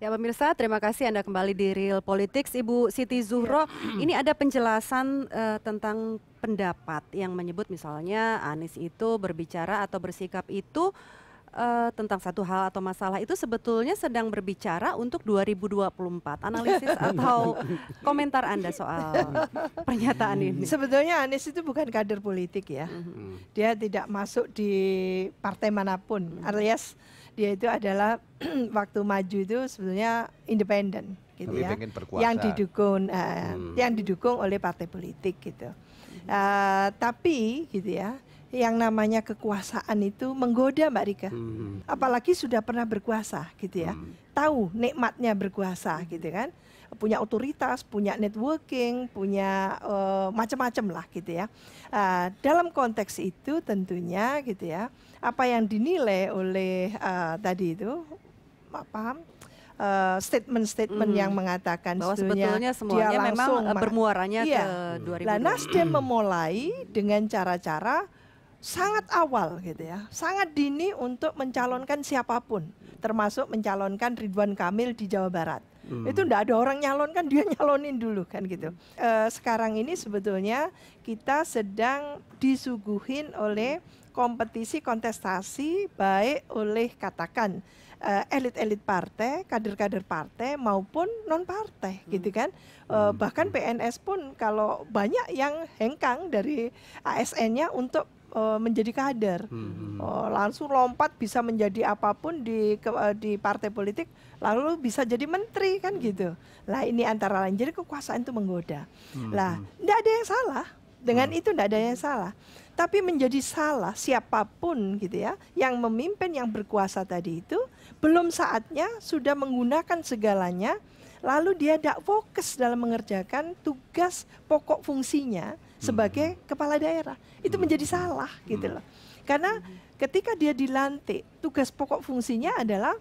Ya pemirsa, terima kasih Anda kembali di Real Politics. Ibu Siti Zuhro, ya. ini ada penjelasan uh, tentang pendapat yang menyebut misalnya Anies itu berbicara atau bersikap itu uh, tentang satu hal atau masalah itu sebetulnya sedang berbicara untuk 2024. Analisis atau komentar Anda soal pernyataan ini. Sebetulnya Anies itu bukan kader politik ya. Mhm. Dia tidak masuk di partai manapun. Mhm. Alias dia itu adalah waktu maju itu sebetulnya independen gitu ya. Yang didukung uh, hmm. yang didukung oleh partai politik gitu. Uh, tapi gitu ya yang namanya kekuasaan itu menggoda Mbak Rika. Hmm. Apalagi sudah pernah berkuasa gitu ya. Hmm. Tahu nikmatnya berkuasa gitu kan. Punya otoritas, punya networking, punya uh, macam-macam lah gitu ya. Uh, dalam konteks itu tentunya gitu ya. Apa yang dinilai oleh uh, tadi itu apa statement-statement mm yang hmm. mengatakan bahwa sebetulnya semuanya dia langsung memang bermuaranya iya. ke 2000. Nah, Nasdem memulai dengan cara-cara sangat awal gitu ya, sangat dini untuk mencalonkan siapapun, termasuk mencalonkan Ridwan Kamil di Jawa Barat. Hmm. Itu tidak ada orang nyalonkan dia nyalonin dulu kan gitu. E, sekarang ini sebetulnya kita sedang disuguhin oleh kompetisi kontestasi baik oleh katakan eh, elit-elit partai, kader-kader partai maupun non partai, hmm. gitu kan? Eh, hmm. bahkan PNS pun kalau banyak yang hengkang dari ASN-nya untuk uh, menjadi kader. Hmm. Uh, langsung lompat bisa menjadi apapun di ke, uh, di partai politik, lalu bisa jadi menteri kan hmm. gitu. Lah ini antara lain jadi kekuasaan itu menggoda. Hmm. Lah, tidak ada yang salah dengan hmm. itu tidak ada yang salah. Tapi menjadi salah siapapun gitu ya, yang memimpin yang berkuasa tadi itu belum saatnya sudah menggunakan segalanya lalu dia tidak fokus dalam mengerjakan tugas pokok fungsinya sebagai hmm. kepala daerah. Itu hmm. menjadi salah gitu hmm. loh. Karena ketika dia dilantik, tugas pokok fungsinya adalah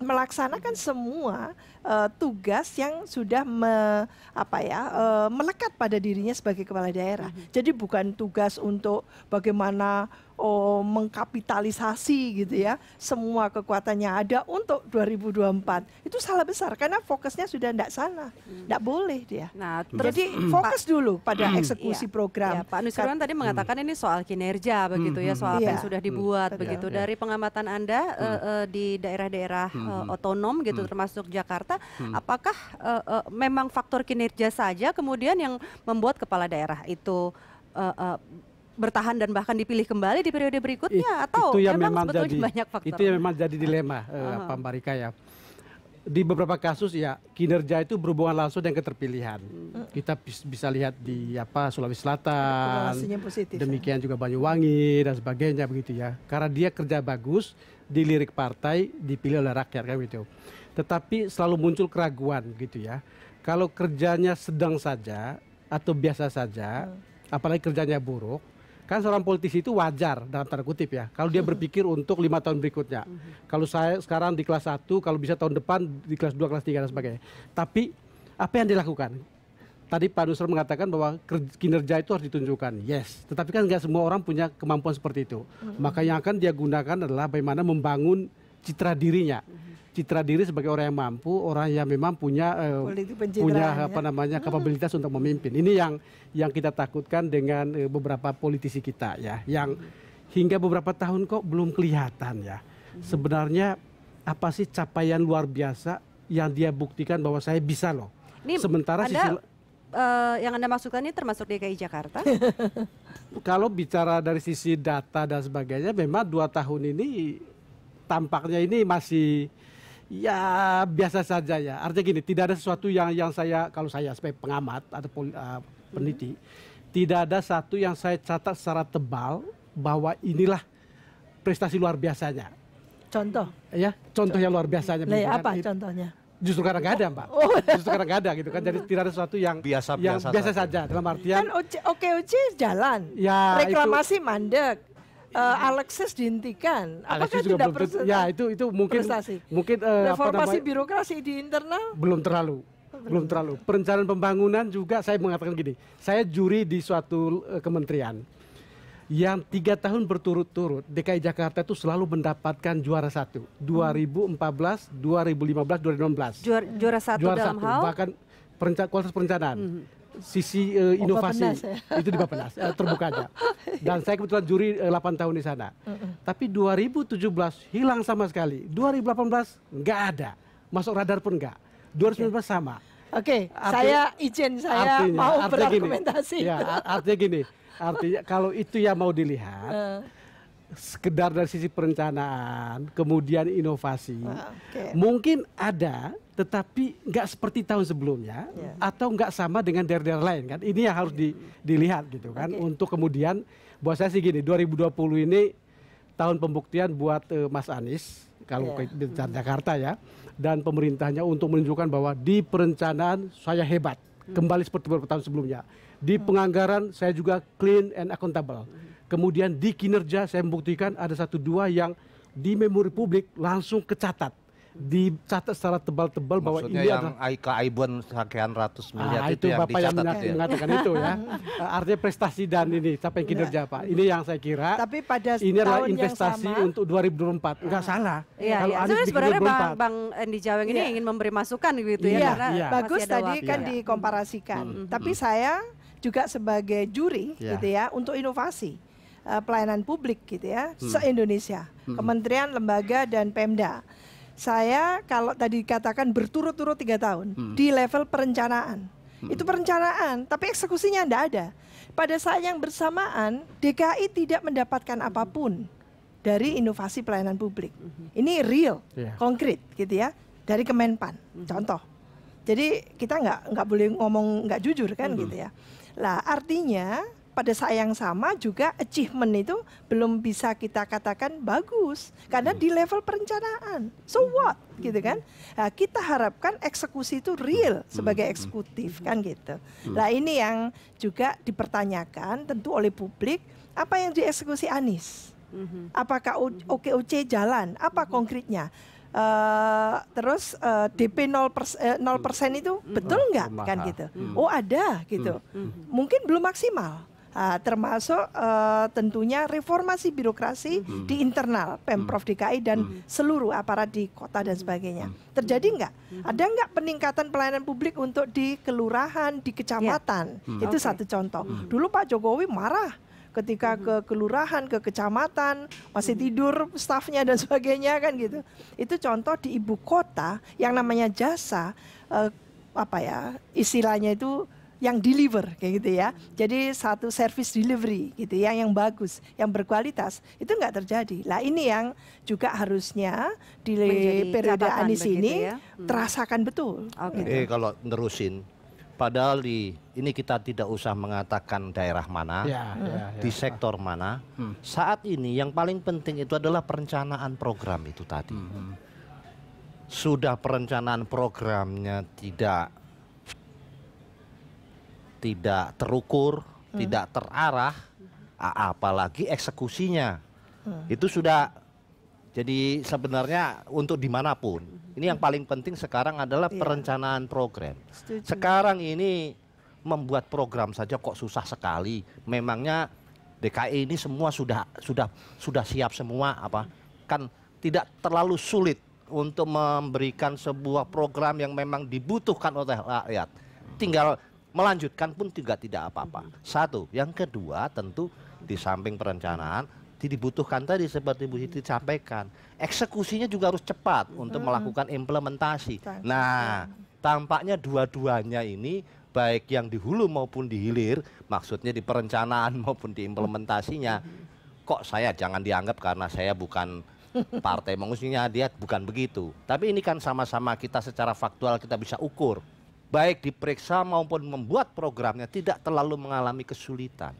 melaksanakan semua uh, tugas yang sudah me, apa ya uh, melekat pada dirinya sebagai kepala daerah. -hmm. Jadi bukan tugas untuk bagaimana oh, mengkapitalisasi gitu ya semua kekuatannya ada untuk 2024 itu salah besar karena fokusnya sudah tidak sana tidak hmm. boleh dia nah terus, jadi fokus dulu pada hmm. eksekusi iya, program iya, Pak Nusirwan tadi mengatakan hmm. ini soal kinerja begitu ya soal iya, apa yang sudah dibuat begitu iya. dari pengamatan anda uh, uh, di daerah-daerah uh, otonom gitu termasuk Jakarta apakah uh, uh, memang faktor kinerja saja kemudian yang membuat kepala daerah itu uh, uh, bertahan dan bahkan dipilih kembali di periode berikutnya It, atau itu yang memang, memang jadi, banyak faktor? Itu yang memang jadi dilema uh, eh, -huh. ya. Di beberapa kasus ya kinerja itu berhubungan langsung dengan keterpilihan. -huh. Kita bisa lihat di apa Sulawesi Selatan, positif, ya. demikian ya. juga Banyuwangi dan sebagainya begitu ya. Karena dia kerja bagus, dilirik partai, dipilih oleh rakyat kan gitu. Tetapi selalu muncul keraguan gitu ya. Kalau kerjanya sedang saja atau biasa saja, hmm. apalagi kerjanya buruk, Kan seorang politisi itu wajar dalam tanda kutip ya. Kalau dia hmm. berpikir untuk lima tahun berikutnya. Hmm. Kalau saya sekarang di kelas 1, kalau bisa tahun depan di kelas 2, kelas 3 dan sebagainya. Tapi apa yang dilakukan? Tadi Pak Nusra mengatakan bahwa kinerja itu harus ditunjukkan. Yes, tetapi kan nggak semua orang punya kemampuan seperti itu. Hmm. Maka yang akan dia gunakan adalah bagaimana membangun citra dirinya citra diri sebagai orang yang mampu, orang yang memang punya uh, punya ya. apa namanya hmm. kapabilitas untuk memimpin. Ini yang yang kita takutkan dengan uh, beberapa politisi kita ya, yang hingga beberapa tahun kok belum kelihatan ya. Hmm. Sebenarnya apa sih capaian luar biasa yang dia buktikan bahwa saya bisa loh. Ini Sementara ada... sisi uh, yang Anda maksudkan ini termasuk DKI Jakarta? Kalau bicara dari sisi data dan sebagainya, memang dua tahun ini tampaknya ini masih Ya biasa saja ya. Artinya gini, tidak ada sesuatu yang yang saya kalau saya sebagai pengamat atau poli, uh, eh, peneliti, hmm. tidak ada satu yang saya catat secara tebal bahwa inilah prestasi luar biasanya. Contoh? Ya, contoh, contoh. yang luar biasanya. Lai, apa itu. contohnya? Justru karena nggak ada, Mbak. Oh. Oh. Justru karena nggak ada gitu kan. Jadi tidak ada sesuatu yang biasa, biasa, biasa saja. saja. Dalam kan artian kan oke oke jalan. Ya, reklamasi itu, mandek uh, Alexis dihentikan. Alexis juga tidak belum Ya itu itu mungkin prestasi. mungkin uh, reformasi apa namanya, birokrasi di internal belum terlalu oh, belum terlalu. Perencanaan pembangunan juga saya mengatakan gini, saya juri di suatu uh, kementerian yang tiga tahun berturut-turut DKI Jakarta itu selalu mendapatkan juara satu 2014, 2015, 2016. Juara, juara satu juara dalam satu, hal bahkan perencanaan kualitas perencanaan. Mm -hmm sisi uh, inovasi Bapenas, ya? itu di Bapenas uh, terbuka aja. Dan saya kebetulan juri uh, eh, 8 tahun di sana. Mm -mm. Tapi 2017 hilang sama sekali. 2018 nggak ada. Masuk radar pun nggak. 2019 okay. sama. Oke, okay, saya izin saya artinya, mau artinya berargumentasi. Gini, ya, artinya gini. Artinya kalau itu yang mau dilihat uh. sekedar dari sisi perencanaan, kemudian inovasi. Ah, okay. Mungkin ada tetapi nggak seperti tahun sebelumnya yeah. atau nggak sama dengan daerah-daerah lain kan ini yang harus di, iya, iya. dilihat gitu kan okay. untuk kemudian buat saya sih gini 2020 ini tahun pembuktian buat uh, Mas Anies kalau yeah. ke hmm. Jakarta ya dan pemerintahnya untuk menunjukkan bahwa di perencanaan saya hebat hmm. kembali seperti beberapa tahun sebelumnya di hmm. penganggaran saya juga clean and accountable kemudian di kinerja saya membuktikan ada satu dua yang di memori publik langsung kecatat dicatat secara tebal-tebal bahwa ini yang adalah keaibuan sekian ratus ah, miliar ah, itu, itu yang Bapak yang ya. mengatakan itu ya. Eh, artinya prestasi dan ini capai kinerja Pak. Ini yang saya kira. Tapi pada ini adalah investasi sama, untuk 2024. Enggak salah. Iya, Kalau iya. Anies sebenarnya Bang, Bang Andi Jaweng ini iya. ingin memberi masukan gitu ya, iya, ya karena iya. bagus tadi kan waktu. kan dikomparasikan. Hmm. Tapi hmm. saya juga sebagai juri yeah. gitu ya untuk inovasi uh, pelayanan publik gitu ya hmm. se Indonesia hmm. kementerian lembaga dan Pemda saya kalau tadi dikatakan berturut-turut tiga tahun hmm. di level perencanaan. Hmm. Itu perencanaan, tapi eksekusinya tidak ada. Pada saat yang bersamaan, DKI tidak mendapatkan apapun dari inovasi pelayanan publik. Hmm. Ini real, yeah. konkret, gitu ya, dari Kemenpan. Hmm. Contoh. Jadi kita nggak nggak boleh ngomong nggak jujur kan, hmm. gitu ya. Lah artinya pada saat yang sama juga achievement itu belum bisa kita katakan bagus karena di level perencanaan. So what gitu kan? Nah, kita harapkan eksekusi itu real sebagai eksekutif kan gitu. Nah ini yang juga dipertanyakan tentu oleh publik apa yang dieksekusi Anies? Apakah OKOC jalan? Apa konkretnya? Uh, terus uh, DP 0 persen, 0% itu hmm. betul nggak kan gitu? Hmm. Oh ada gitu. Hmm. Mungkin belum maksimal. Uh, termasuk uh, tentunya reformasi birokrasi hmm. di internal Pemprov hmm. DKI dan hmm. seluruh aparat di kota dan hmm. sebagainya. Hmm. Terjadi enggak? Hmm. Ada enggak peningkatan pelayanan publik untuk di kelurahan, di kecamatan? Yeah. Hmm. Itu okay. satu contoh. Hmm. Dulu Pak Jokowi marah ketika ke kelurahan, ke kecamatan, masih tidur stafnya dan sebagainya kan gitu. Itu contoh di ibu kota yang namanya jasa eh, apa ya istilahnya itu yang deliver kayak gitu ya. Jadi satu service delivery gitu ya yang bagus, yang berkualitas itu enggak terjadi. Lah ini yang juga harusnya di periode Anies ini ya. hmm. terasakan betul. Okay. Gitu. Eh kalau nerusin padahal di ini kita tidak usah mengatakan daerah mana, ya, ya, ya. di ya. sektor mana. Hmm. Saat ini yang paling penting itu adalah perencanaan program itu tadi. Hmm. Sudah perencanaan programnya tidak tidak terukur, hmm. tidak terarah, apalagi eksekusinya. Hmm. Itu sudah jadi sebenarnya untuk dimanapun. Ini yang hmm. paling penting sekarang adalah yeah. perencanaan program. Setuju. Sekarang ini membuat program saja kok susah sekali. Memangnya DKI ini semua sudah sudah sudah siap semua apa? Kan tidak terlalu sulit untuk memberikan sebuah program yang memang dibutuhkan oleh rakyat. Tinggal melanjutkan pun tidak tidak apa-apa. Hmm. Satu, yang kedua tentu di samping perencanaan dibutuhkan tadi seperti Bu Siti sampaikan, eksekusinya juga harus cepat untuk hmm. melakukan implementasi. Nah, hmm. tampaknya dua-duanya ini baik yang di hulu maupun di hilir, maksudnya di perencanaan maupun di implementasinya. Kok saya jangan dianggap karena saya bukan partai mengusungnya dia bukan begitu. Tapi ini kan sama-sama kita secara faktual kita bisa ukur baik diperiksa maupun membuat programnya tidak terlalu mengalami kesulitan.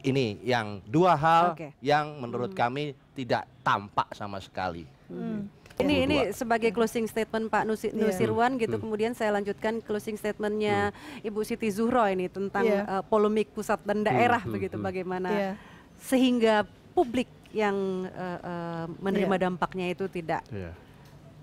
Ini yang dua hal okay. yang menurut hmm. kami tidak tampak sama sekali. Hmm. Ini ini sebagai closing statement Pak Nusi, yeah. Nusirwan gitu. Hmm. Kemudian saya lanjutkan closing statementnya hmm. Ibu Siti Zuhro ini tentang yeah. Iya. uh, polemik pusat dan daerah hmm. begitu hmm. bagaimana yeah. sehingga publik yang uh, uh, menerima yeah. dampaknya itu tidak yeah.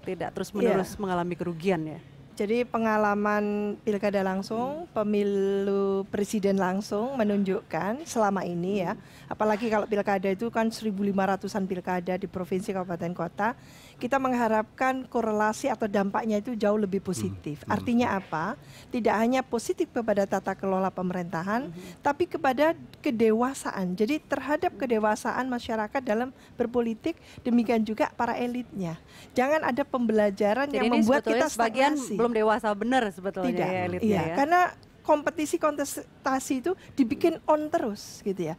tidak terus menerus yeah. mengalami kerugian ya. Jadi pengalaman pilkada langsung, hmm. pemilu presiden langsung menunjukkan selama ini ya, hmm. apalagi kalau pilkada itu kan 1.500-an pilkada di provinsi kabupaten kota, kita mengharapkan korelasi atau dampaknya itu jauh lebih positif. Hmm. hmm. Artinya apa? Tidak hanya positif kepada tata kelola pemerintahan, hmm. tapi kepada kedewasaan. Jadi terhadap kedewasaan masyarakat dalam berpolitik, demikian juga para elitnya. Jangan ada pembelajaran Jadi yang membuat kita sebagian belum dewasa benar sebetulnya Tidak. ya elitnya. Iya, ya. karena kompetisi kontestasi itu dibikin on terus gitu ya.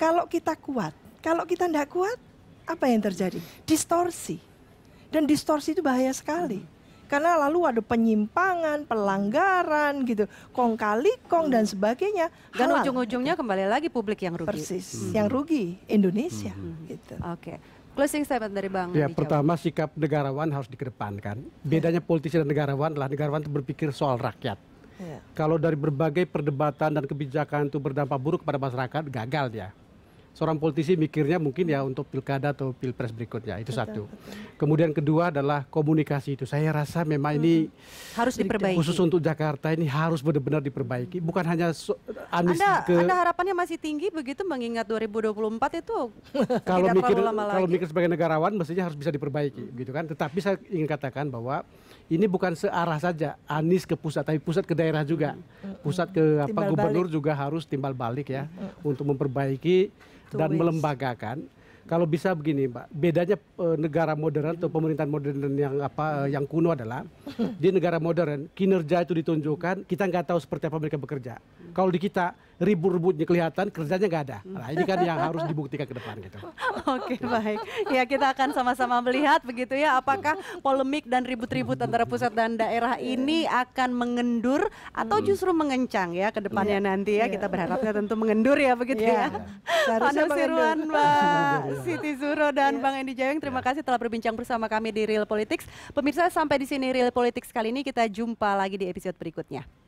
Kalau kita kuat, kalau kita tidak kuat, apa yang terjadi? Distorsi. Dan distorsi itu bahaya sekali. Karena lalu ada penyimpangan, pelanggaran gitu, kong kali kong hmm. dan sebagainya. Dan ujung-ujungnya kembali lagi publik yang rugi. Persis, hmm. yang rugi Indonesia hmm. gitu. Oke. Okay. Closing statement dari Bang. Ya, pertama sikap negarawan harus dikedepankan. Bedanya politisi dan negarawan adalah negarawan itu berpikir soal rakyat. Yeah. Kalau dari berbagai perdebatan dan kebijakan itu berdampak buruk kepada masyarakat, gagal dia. Ya seorang politisi mikirnya mungkin ya untuk pilkada atau pilpres berikutnya itu betul, satu. Betul. Kemudian kedua adalah komunikasi itu. Saya rasa memang hmm. ini harus diperbaiki. Khusus untuk Jakarta ini harus benar-benar diperbaiki. Bukan hanya so, Anies Anda, ke Anda harapannya masih tinggi begitu mengingat 2024 itu. kalau mikir lama kalau mikir sebagai negarawan mestinya harus bisa diperbaiki hmm. gitu kan. Tetapi saya ingin katakan bahwa ini bukan searah saja Anies ke pusat tapi pusat ke daerah juga. Hmm, hmm, pusat hmm. ke apa timbal gubernur balik. juga harus timbal balik ya hmm. untuk memperbaiki dan melembagakan kalau bisa begini mbak bedanya eh, negara modern atau pemerintahan modern yang apa eh, yang kuno adalah di negara modern kinerja itu ditunjukkan kita nggak tahu seperti apa mereka bekerja kalau di kita ribut-ributnya kelihatan kerjanya nggak ada. Nah ini kan yang harus dibuktikan ke depan gitu. Oke baik. Ya kita akan sama-sama melihat begitu ya apakah polemik dan ribut-ribut antara pusat dan daerah iya. ini akan mengendur atau hmm. justru mengencang ya ke depannya yeah. nanti ya. Yeah. Kita berharapnya tentu mengendur ya begitu yeah. ya. Pak Nusirwan, Mbak iya. Siti Zuro dan yeah. Bang Endi Jayeng terima iya. kasih telah berbincang bersama kami di Real Politics. Pemirsa sampai di sini Real Politics kali ini kita jumpa lagi di episode berikutnya.